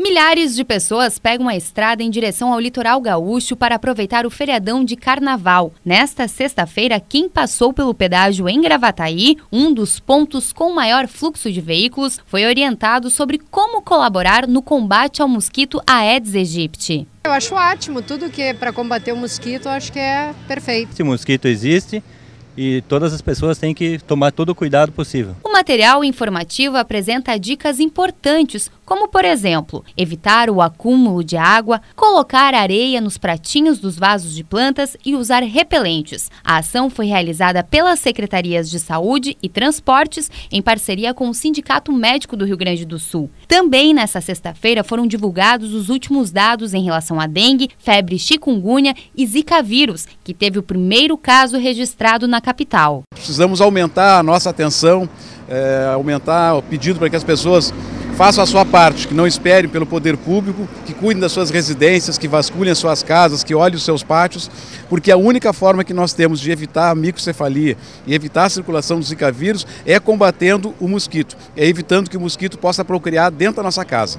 Milhares de pessoas pegam a estrada em direção ao litoral gaúcho para aproveitar o feriadão de carnaval. Nesta sexta-feira, quem passou pelo pedágio em Gravataí, um dos pontos com maior fluxo de veículos, foi orientado sobre como colaborar no combate ao mosquito Aedes aegypti. Eu acho ótimo, tudo que é para combater o mosquito, acho que é perfeito. Esse mosquito existe, e todas as pessoas têm que tomar todo o cuidado possível. O material informativo apresenta dicas importantes como por exemplo, evitar o acúmulo de água, colocar areia nos pratinhos dos vasos de plantas e usar repelentes. A ação foi realizada pelas secretarias de Saúde e Transportes em parceria com o Sindicato Médico do Rio Grande do Sul. Também nesta sexta-feira foram divulgados os últimos dados em relação à dengue, febre chikungunya e zika vírus, que teve o primeiro caso registrado na capital. Precisamos aumentar a nossa atenção, é, aumentar o pedido para que as pessoas façam a sua parte, que não esperem pelo poder público, que cuidem das suas residências, que vasculhem as suas casas, que olhem os seus pátios, porque a única forma que nós temos de evitar a microcefalia e evitar a circulação do Zika vírus é combatendo o mosquito, é evitando que o mosquito possa procriar dentro da nossa casa.